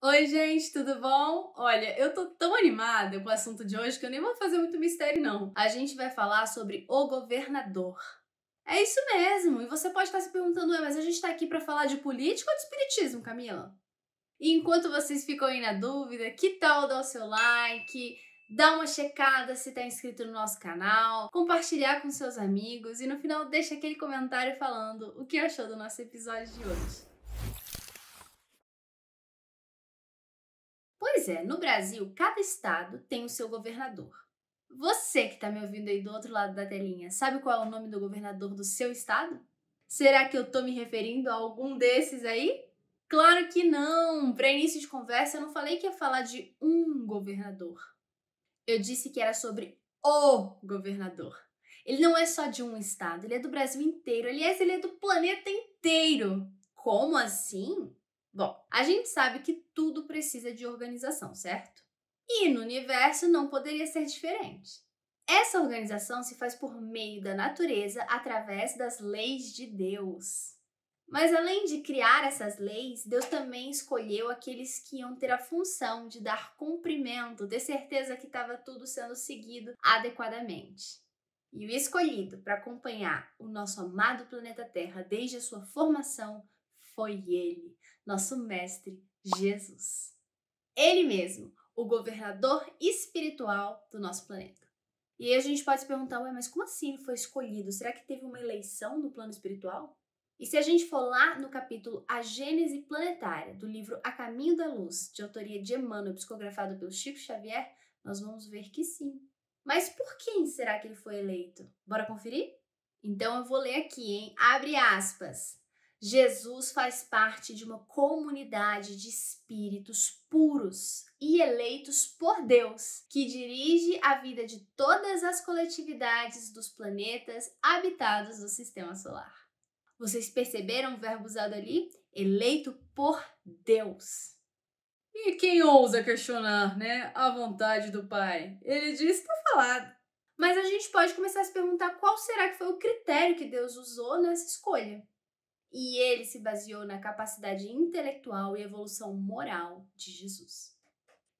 Oi, gente, tudo bom? Olha, eu tô tão animada com o assunto de hoje que eu nem vou fazer muito mistério, não. A gente vai falar sobre o governador. É isso mesmo, e você pode estar se perguntando, mas a gente tá aqui para falar de política ou de espiritismo, Camila? E enquanto vocês ficam aí na dúvida, que tal dar o seu like? Dá uma checada se está inscrito no nosso canal, compartilhar com seus amigos e no final deixa aquele comentário falando o que achou do nosso episódio de hoje. é, no Brasil, cada estado tem o seu governador. Você que está me ouvindo aí do outro lado da telinha, sabe qual é o nome do governador do seu estado? Será que eu tô me referindo a algum desses aí? Claro que não! Para início de conversa, eu não falei que ia falar de um governador. Eu disse que era sobre o governador. Ele não é só de um estado, ele é do Brasil inteiro, aliás, ele é do planeta inteiro. Como assim? Bom, a gente sabe que tudo precisa de organização, certo? E no universo não poderia ser diferente. Essa organização se faz por meio da natureza através das leis de Deus. Mas além de criar essas leis, Deus também escolheu aqueles que iam ter a função de dar cumprimento, ter certeza que estava tudo sendo seguido adequadamente. E o escolhido para acompanhar o nosso amado planeta Terra desde a sua formação foi ele, nosso Mestre Jesus. Ele mesmo, o governador espiritual do nosso planeta. E aí a gente pode se perguntar, ué, mas como assim ele foi escolhido? Será que teve uma eleição no plano espiritual? E se a gente for lá no capítulo A Gênese Planetária, do livro A Caminho da Luz, de autoria de Emmanuel, psicografado pelo Chico Xavier, nós vamos ver que sim. Mas por quem será que ele foi eleito? Bora conferir? Então eu vou ler aqui, hein? Abre aspas. Jesus faz parte de uma comunidade de espíritos puros e eleitos por Deus, que dirige a vida de todas as coletividades dos planetas habitados do sistema solar. Vocês perceberam o verbo usado ali? Eleito por Deus. E quem ousa questionar, né, a vontade do Pai? Ele diz tá falado. Mas a gente pode começar a se perguntar qual será que foi o critério que Deus usou nessa escolha e ele se baseou na capacidade intelectual e evolução moral de Jesus.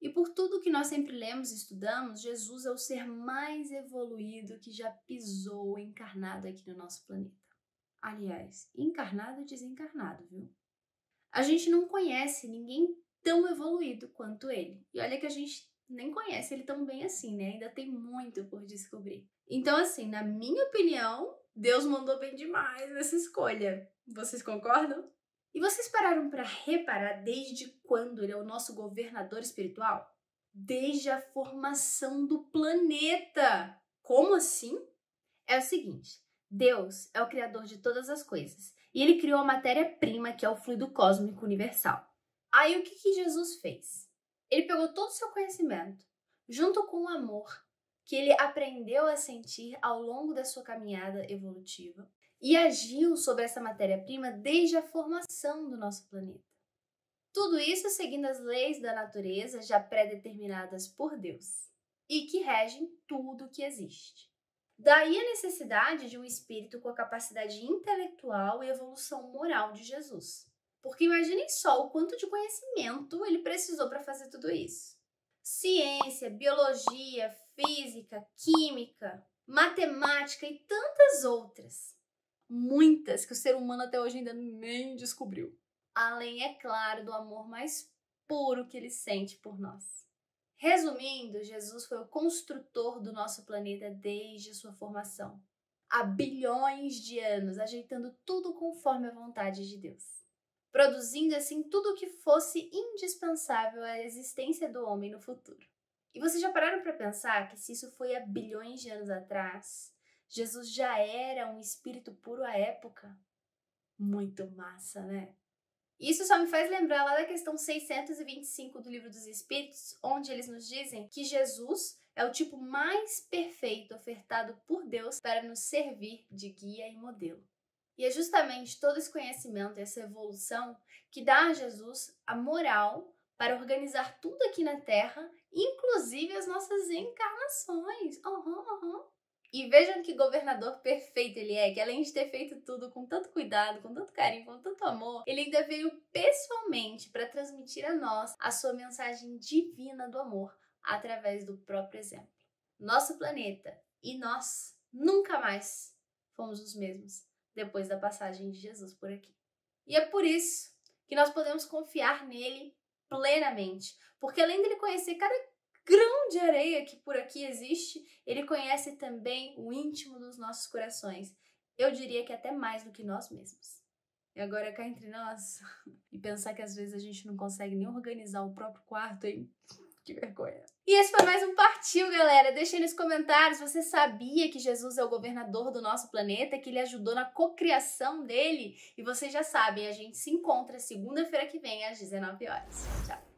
E por tudo que nós sempre lemos e estudamos, Jesus é o ser mais evoluído que já pisou encarnado aqui no nosso planeta. Aliás, encarnado e desencarnado, viu? A gente não conhece ninguém tão evoluído quanto ele. E olha que a gente nem conhece ele tão bem assim, né? Ainda tem muito por descobrir. Então, assim, na minha opinião, Deus mandou bem demais nessa escolha. Vocês concordam? E vocês pararam para reparar desde quando ele é o nosso governador espiritual? Desde a formação do planeta. Como assim? É o seguinte: Deus é o criador de todas as coisas e ele criou a matéria-prima que é o fluido cósmico universal. Aí o que, que Jesus fez? Ele pegou todo o seu conhecimento, junto com o amor que ele aprendeu a sentir ao longo da sua caminhada evolutiva, e agiu sobre essa matéria-prima desde a formação do nosso planeta. Tudo isso seguindo as leis da natureza já pré-determinadas por Deus e que regem tudo o que existe. Daí a necessidade de um espírito com a capacidade intelectual e evolução moral de Jesus. Porque imaginem só o quanto de conhecimento ele precisou para fazer tudo isso. Ciência, biologia, física, química, matemática e tantas outras muitas que o ser humano até hoje ainda nem descobriu. Além, é claro, do amor mais puro que ele sente por nós. Resumindo, Jesus foi o construtor do nosso planeta desde a sua formação, há bilhões de anos, ajeitando tudo conforme a vontade de Deus, produzindo assim tudo o que fosse indispensável à existência do homem no futuro. E vocês já pararam para pensar que se isso foi há bilhões de anos atrás, Jesus já era um espírito puro à época. Muito massa, né? Isso só me faz lembrar lá da questão 625 do Livro dos Espíritos, onde eles nos dizem que Jesus é o tipo mais perfeito ofertado por Deus para nos servir de guia e modelo. E é justamente todo esse conhecimento, essa evolução, que dá a Jesus a moral para organizar tudo aqui na Terra, inclusive as nossas encarnações. Uhum, uhum. E vejam que governador perfeito ele é, que além de ter feito tudo com tanto cuidado, com tanto carinho, com tanto amor, ele ainda veio pessoalmente para transmitir a nós a sua mensagem divina do amor através do próprio exemplo. Nosso planeta e nós nunca mais fomos os mesmos depois da passagem de Jesus por aqui. E é por isso que nós podemos confiar nele plenamente, porque além dele conhecer cada grão de areia que por aqui existe, ele conhece também o íntimo dos nossos corações. Eu diria que até mais do que nós mesmos. E agora cá entre nós, e pensar que às vezes a gente não consegue nem organizar o próprio quarto, hein? Que vergonha. E esse foi mais um Partiu, galera. Deixa aí nos comentários. Você sabia que Jesus é o governador do nosso planeta, que ele ajudou na cocriação dele? E vocês já sabem, a gente se encontra segunda-feira que vem às 19 horas. Tchau.